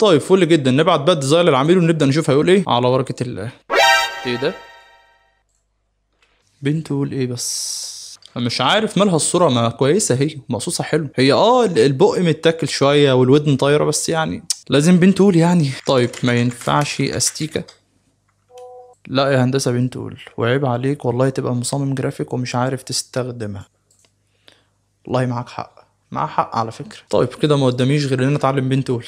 طيب فل جدا نبعت بقى الديزاين للعميل ونبدا نشوف هيقول ايه على بركه الله ايه ده بنت تقول ايه بس مش عارف مالها الصوره ما كويسه هي مقصوصه حلو هي اه البق متاكل شويه والودن طايره بس يعني لازم بنت تقول يعني طيب ما ينفعش استيكه لا يا هندسه بنت تقول وعيب عليك والله تبقى مصمم جرافيك ومش عارف تستخدمها والله معاك حق معاه حق على فكره طيب كده ما قداميش غير ان انا اتعلم بنت تقول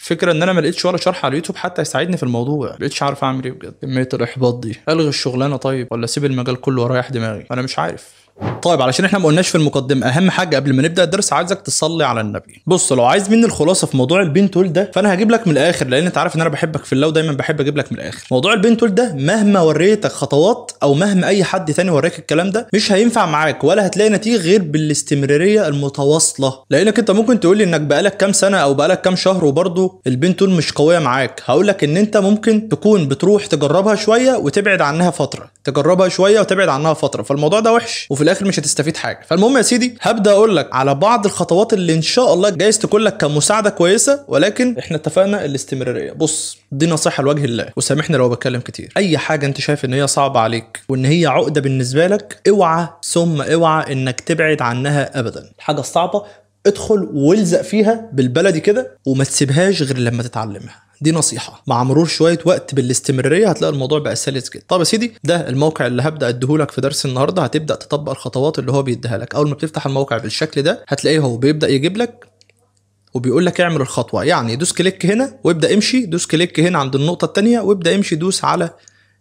الفكره ان انا ما لقيتش ولا شرح على اليوتيوب حتى يساعدني في الموضوع ما لقيتش عارف اعمل ايه بجد كميه الاحباط دي الغي الشغلانه طيب ولا اسيب المجال كله ورايح دماغي انا مش عارف طيب علشان احنا ما قلناش في المقدمه اهم حاجه قبل ما نبدا الدرس عايزك تصلي على النبي بص لو عايز مني الخلاصه في موضوع البين تول ده فانا هجيب لك من الاخر لان انت عارف ان انا بحبك في الله ودايما بحب اجيب لك من الاخر موضوع البين تول ده مهما وريتك خطوات او مهما اي حد تاني وراك الكلام ده مش هينفع معاك ولا هتلاقي نتيجه غير بالاستمراريه المتواصله لانك انت ممكن تقول لي انك بقالك كام سنه او بقالك كام شهر وبرضه البين تول مش قويه معاك هقول لك ان انت ممكن تكون بتروح تجربها شويه وتبعد عنها فتره تجربها شويه وتبعد عنها فتره فالموضوع ده وحش وفي وفي الاخر مش هتستفيد حاجه فالمهم يا سيدي هبدا اقول لك على بعض الخطوات اللي ان شاء الله جايز تكون لك كمساعده كويسه ولكن احنا اتفقنا الاستمراريه بص دي نصيحه لوجه الله وسامحني لو بتكلم كتير اي حاجه انت شايف ان هي صعبه عليك وان هي عقده بالنسبه لك اوعى ثم اوعى انك تبعد عنها ابدا الحاجه الصعبه ادخل والزق فيها بالبلدي كده وما تسيبهاش غير لما تتعلمها دي نصيحه مع مرور شويه وقت بالاستمراريه هتلاقي الموضوع بقى سلس جدا طب يا سيدي ده الموقع اللي هبدا اديهولك في درس النهارده هتبدا تطبق الخطوات اللي هو بيديها لك اول ما بتفتح الموقع بالشكل ده هتلاقيه هو بيبدا يجيب لك وبيقول لك اعمل الخطوه يعني دوس كليك هنا وابدا امشي دوس كليك هنا عند النقطه الثانيه وابدا امشي دوس على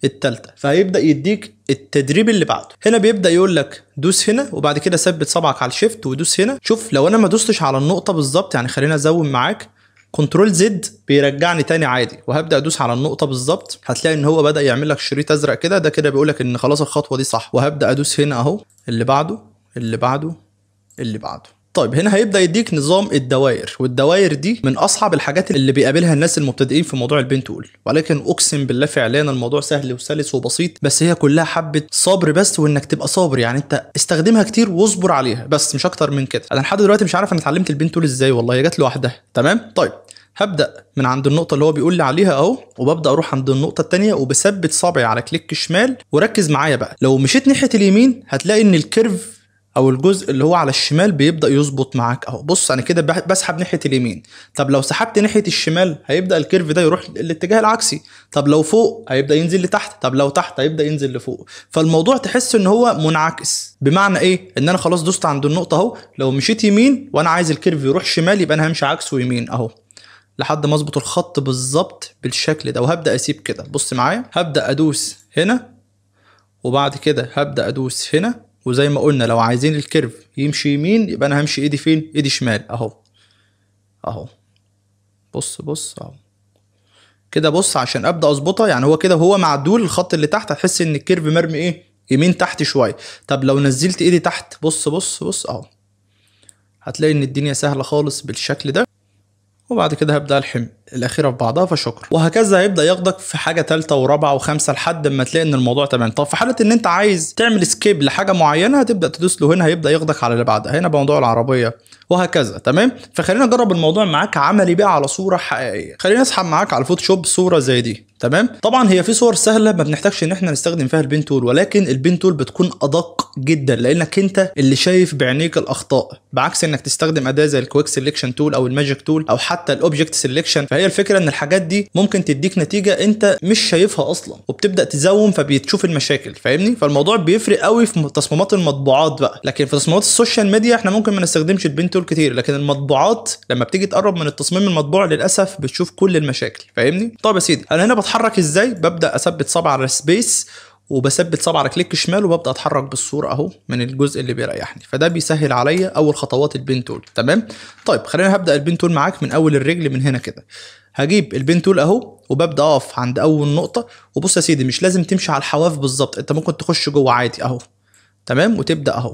التالتة فهيبدأ يديك التدريب اللي بعده هنا بيبدأ يقول لك دوس هنا وبعد كده ثبت صبعك على الشيفت ودوس هنا شوف لو انا ما دوستش على النقطة بالظبط يعني خلينا ازوم معاك كنترول زد بيرجعني تاني عادي وهبدا ادوس على النقطه بالظبط هتلاقي ان هو بدا يعمل لك شريط ازرق كده ده كده بيقول لك ان خلاص الخطوه دي صح وهبدا ادوس هنا اهو اللي بعده اللي بعده اللي بعده طيب هنا هيبدا يديك نظام الدوائر والدوائر دي من اصعب الحاجات اللي بيقابلها الناس المبتدئين في موضوع البين تول ولكن اقسم بالله فعليا الموضوع سهل وسلس وبسيط بس هي كلها حبه صبر بس وانك تبقى صابر يعني انت استخدمها كتير واصبر عليها بس مش اكتر من كده انا لحد دلوقتي مش عارف انا اتعلمت البين تول ازاي والله هي جت لوحدها تمام طيب هبدا من عند النقطه اللي هو بيقول لي عليها اهو وببدا اروح عند النقطه الثانيه وبثبت صابعي على كليك شمال وركز معايا بقى لو مشيت ناحيه اليمين هتلاقي ان الكيرف او الجزء اللي هو على الشمال بيبدا يظبط معاك اهو بص انا كده بسحب ناحيه اليمين طب لو سحبت ناحيه الشمال هيبدا الكيرف ده يروح الاتجاه العكسي طب لو فوق هيبدا ينزل لتحت طب لو تحت هيبدا ينزل لفوق فالموضوع تحس ان هو منعكس بمعنى ايه ان انا خلاص دوست عند النقطه اهو لو مشيت يمين وانا عايز الكيرف يروح شمال يبقى انا همشي عكسه يمين اهو لحد ما اظبط الخط بالظبط بالشكل ده وهبدا اسيب كده بص معايا هبدا ادوس هنا وبعد كده هبدا ادوس هنا وزي ما قلنا لو عايزين الكيرف يمشي يمين يبقى انا همشي ايدي فين ايدي شمال اهو اهو بص بص اهو كده بص عشان ابدا اظبطها يعني هو كده هو معدول الخط اللي تحت هتحس ان الكيرف مرمي ايه يمين تحت شويه طب لو نزلت ايدي تحت بص بص بص اهو هتلاقي ان الدنيا سهله خالص بالشكل ده وبعد كده هبدا الحمل الاخيره في بعضها فشكرا وهكذا هيبدا ياخدك في حاجه ثالثه ورابعه وخمسه لحد ما تلاقي ان الموضوع تمام طب في حاله ان انت عايز تعمل سكيب لحاجه معينه هتبدا تدوس له هنا هيبدا ياخدك على اللي بعدها هنا بموضوع العربيه وهكذا تمام فخلينا نجرب الموضوع معاك عملي بقى على صوره حقيقيه خلينا اسحب معاك على الفوتوشوب صوره زي دي تمام طبعا هي في صور سهله ما بنحتاجش ان احنا نستخدم فيها البين تول ولكن البين تول بتكون ادق جدا لانك انت اللي شايف بعينيك الاخطاء بعكس انك تستخدم اداه زي الكويك سيلكشن تول او الماجيك تول او حتى الاوبجكت سيلكشن فهي الفكره ان الحاجات دي ممكن تديك نتيجه انت مش شايفها اصلا وبتبدا تزوم فبتشوف المشاكل فاهمني فالموضوع بيفرق قوي في تصميمات المطبوعات بقى لكن في تصميمات السوشيال ميديا احنا ممكن ما نستخدمش البنتول كتير لكن المطبوعات لما بتيجي تقرب من التصميم المطبوع للاسف بتشوف كل المشاكل فاهمني طب يا سيدي انا هنا بتحرك ازاي ببدا اثبت صبع على السبيس وبثبت سبعة كليك شمال وببدا اتحرك بالصوره اهو من الجزء اللي بيريحني فده بيسهل عليا اول خطوات البين تول تمام طيب خلينا هبدا البين تول معاك من اول الرجل من هنا كده هجيب البين تول اهو وببدا اقف عند اول نقطه وبص يا سيدي مش لازم تمشي على الحواف بالظبط انت ممكن تخش جوه عادي اهو تمام وتبدا اهو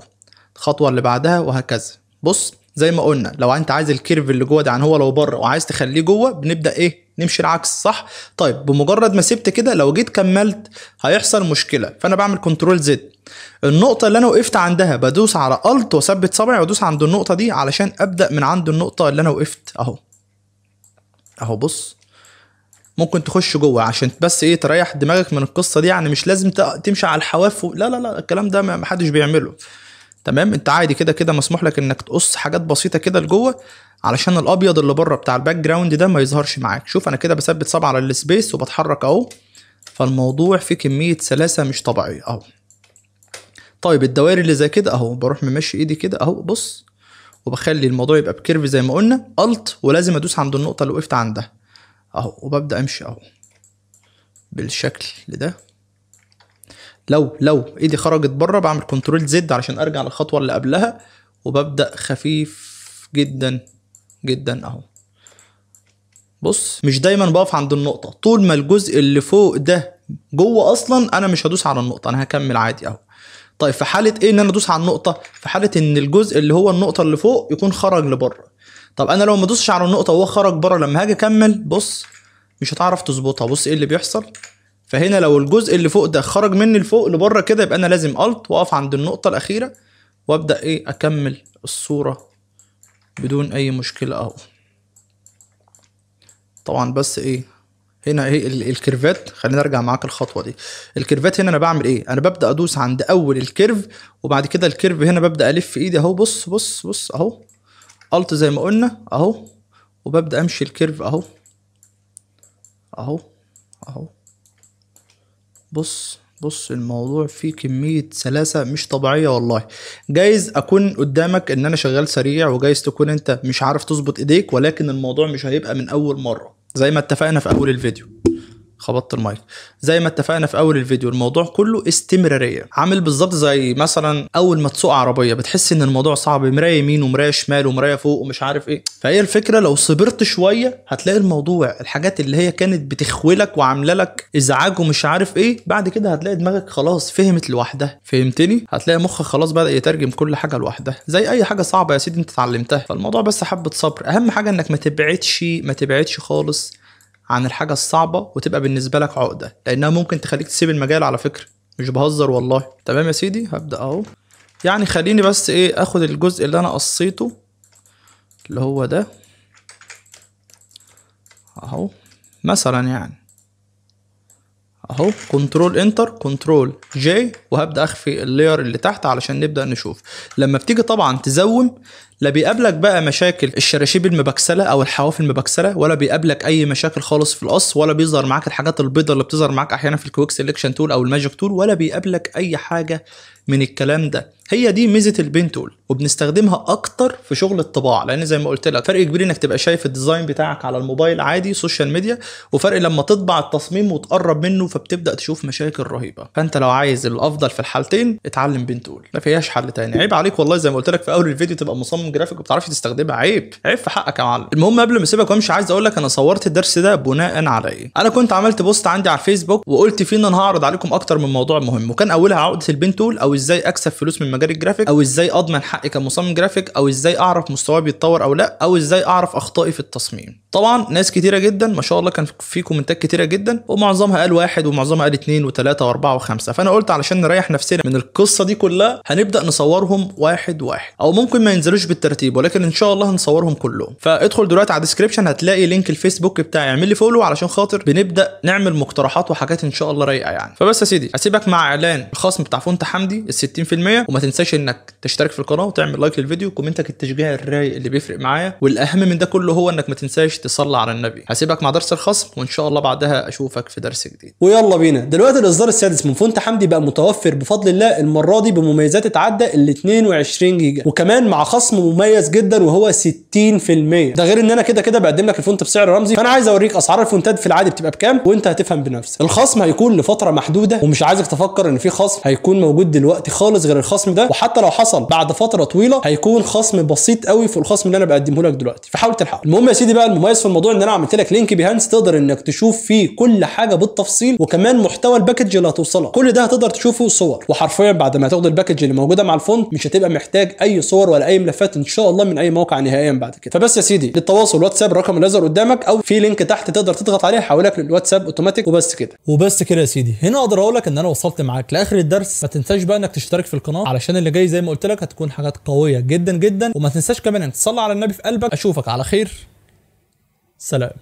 الخطوه اللي بعدها وهكذا بص زي ما قلنا لو انت عايز الكيرف اللي جوه ده يعني هو لو بره وعايز تخليه جوه بنبدا ايه نمشي العكس صح طيب بمجرد ما سبت كده لو جيت كملت هيحصل مشكله فانا بعمل كنترول زد النقطه اللي انا وقفت عندها بدوس على الت واثبت صبعي وادوس عند النقطه دي علشان ابدا من عند النقطه اللي انا وقفت اهو اهو بص ممكن تخش جوه عشان بس ايه تريح دماغك من القصه دي يعني مش لازم تمشي على الحواف و... لا لا لا الكلام ده ما حدش بيعمله تمام انت عادي كده كده مسموح لك انك تقص حاجات بسيطه كده لجوه علشان الابيض اللي بره بتاع الباك جراوند ده ما يظهرش معاك شوف انا كده بثبت صبع على السبيس وبتحرك اهو فالموضوع فيه كميه سلاسه مش طبيعيه اهو طيب الدوائر اللي زي كده اهو بروح ممشي ايدي كده اهو بص وبخلي الموضوع يبقى بكيرف زي ما قلنا الت ولازم ادوس عند النقطه اللي وقفت عندها اهو وببدا امشي اهو بالشكل ده لو لو ايدي خرجت بره بعمل كنترول زد علشان ارجع للخطوه اللي قبلها وببدا خفيف جدا جدا اهو بص مش دايما بقف عند النقطه طول ما الجزء اللي فوق ده جوه اصلا انا مش هدوس على النقطه انا هكمل عادي اهو طيب في حاله ايه ان انا ادوس على النقطه في حاله ان الجزء اللي هو النقطه اللي فوق يكون خرج لبره طب انا لو ما دوسش على النقطه وهو خرج بره لما هاجي اكمل بص مش هتعرف تظبطها بص ايه اللي بيحصل فهنا لو الجزء اللي فوق ده خرج مني لفوق لبره كده يبقى انا لازم الت واقف عند النقطه الاخيره وابدا ايه اكمل الصوره بدون اي مشكله اهو طبعا بس ايه هنا ايه الكيرفات خلينا ارجع معاك الخطوه دي الكيرفات هنا انا بعمل ايه انا ببدا ادوس عند اول الكيرف وبعد كده الكيرف هنا ببدا الف ايدي اهو بص بص بص اهو الت زي ما قلنا اهو وببدا امشي الكيرف اهو اهو اهو بص بص الموضوع فيه كمية سلاسة مش طبيعية والله جايز أكون قدامك إن أنا شغال سريع وجايز تكون أنت مش عارف تظبط إيديك ولكن الموضوع مش هيبقى من أول مرة زي ما اتفقنا في أول الفيديو خبطت المايك زي ما اتفقنا في اول الفيديو الموضوع كله استمراريه عامل بالظبط زي مثلا اول ما تسوق عربيه بتحس ان الموضوع صعب مرايه يمين ومرايه شمال ومرايه فوق ومش عارف ايه فهي الفكره لو صبرت شويه هتلاقي الموضوع الحاجات اللي هي كانت بتخولك وعامله لك ازعاج ومش عارف ايه بعد كده هتلاقي دماغك خلاص فهمت لوحدها فهمتني هتلاقي مخك خلاص بدا يترجم كل حاجه لوحدها زي اي حاجه صعبه يا سيدي انت اتعلمتها فالموضوع بس حبه صبر اهم حاجه انك ما تبعدش ما تبعدش خالص عن الحاجه الصعبه وتبقى بالنسبه لك عقده لانها ممكن تخليك تسيب المجال على فكره مش بهزر والله تمام يا سيدي هبدا اهو يعني خليني بس ايه اخد الجزء اللي انا قصيته اللي هو ده اهو مثلا يعني اهو كنترول انتر كنترول جي وهبدا اخفي اللير اللي تحت علشان نبدا نشوف لما بتيجي طبعا تزوم لا بيقابلك بقى مشاكل الشراشيب المبكسله او الحواف المبكسله ولا بيقابلك اي مشاكل خالص في القص ولا بيظهر معاك الحاجات البيضاء اللي بتظهر معاك احيانا في الكويك سيلكشن تول او الماجيك تول ولا بيقابلك اي حاجه من الكلام ده هي دي ميزه البين تول وبنستخدمها اكتر في شغل الطباعه لان زي ما قلت لك فرق كبير انك تبقى شايف الديزاين بتاعك على الموبايل عادي سوشيال ميديا وفرق لما تطبع التصميم وتقرب منه فبتبدا تشوف مشاكل رهيبه فانت لو عايز الافضل في الحالتين اتعلم بين تول ما فيهاش حل تاني عيب عليك والله زي ما قلت لك في اول الفيديو تبقى مصمم جرافيك وبتعرفش تستخدمها عيب عيب في حقك يا معلم المهم قبل ما اسيبك وامشي عايز اقول لك انا صورت الدرس ده بناء على ايه انا كنت عملت بوست عندي على الفيسبوك وقلت فيه ان انا هعرض عليكم اكتر من موضوع مهم وكان اولها عقده البين تول او ازاي اكسب فلوس من مجال الجرافيك او ازاي اضمن حقي كمصمم جرافيك او ازاي اعرف مستواي بيتطور او لا او ازاي اعرف اخطائي في التصميم طبعا ناس كتيره جدا ما شاء الله كان في كومنتات كتيره جدا ومعظمها قال واحد ومعظمها قال اتنين وتلاته واربعه وخمسه فانا قلت علشان نريح نفسنا من القصه دي كلها هنبدا نصورهم واحد واحد او ممكن ما ينزلوش بالترتيب ولكن ان شاء الله هنصورهم كلهم فادخل دلوقتي على الديسكربشن هتلاقي لينك الفيسبوك بتاعي اعمل لي فولو علشان خاطر بنبدا نعمل مقترحات وحاجات ان شاء الله رايقه يعني فبس يا سيدي هسيبك مع اعلان الخصم بتاع فونت حمدي ال 60% وما تنساش انك تشترك في القناه وتعمل لايك للفيديو وكومنتك التشجيع الرايق اللي بيفرق معايا والاهم من ده كله هو انك ما تنساش تصلي على النبي هسيبك مع درس الخصم وان شاء الله بعدها اشوفك في درس جديد ويلا بينا دلوقتي الاصدار السادس من فونت حمدي بقى متوفر بفضل الله المره دي بمميزات اتعدى ال 22 جيجا وكمان مع خصم مميز جدا وهو 60% ده غير ان انا كده كده بقدم لك الفونت بسعر رمزي فانا عايز اوريك اسعار الفونتات في العادي بتبقى بكام وانت هتفهم بنفسك الخصم هيكون لفتره محدوده ومش عايزك تفكر ان في خصم هيكون موجود دلوقتي خالص غير الخصم ده وحتى لو حصل بعد فتره طويله هيكون خصم بسيط قوي في الخصم اللي انا بقدمه لك دلوقتي فحاول تلحق المهم يا سيدي بقى المميز كويس في الموضوع ان انا عملت لك لينك بيهانس تقدر انك تشوف فيه كل حاجه بالتفصيل وكمان محتوى الباكج اللي هتوصلك كل ده هتقدر تشوفه صور وحرفيا بعد ما تاخد الباكج اللي موجوده مع الفونت مش هتبقى محتاج اي صور ولا اي ملفات ان شاء الله من اي موقع نهائيا بعد كده فبس يا سيدي للتواصل واتساب الرقم اللي قدامك او في لينك تحت تقدر تضغط عليه حولك للواتساب اوتوماتيك وبس كده وبس كده يا سيدي هنا اقدر اقول لك ان انا وصلت معاك لاخر الدرس ما تنساش بقى انك تشترك في القناه علشان اللي جاي زي ما قلت لك هتكون حاجات قويه جدا جدا وما تنساش كمان تصلي على النبي في قلبك اشوفك على خير سلام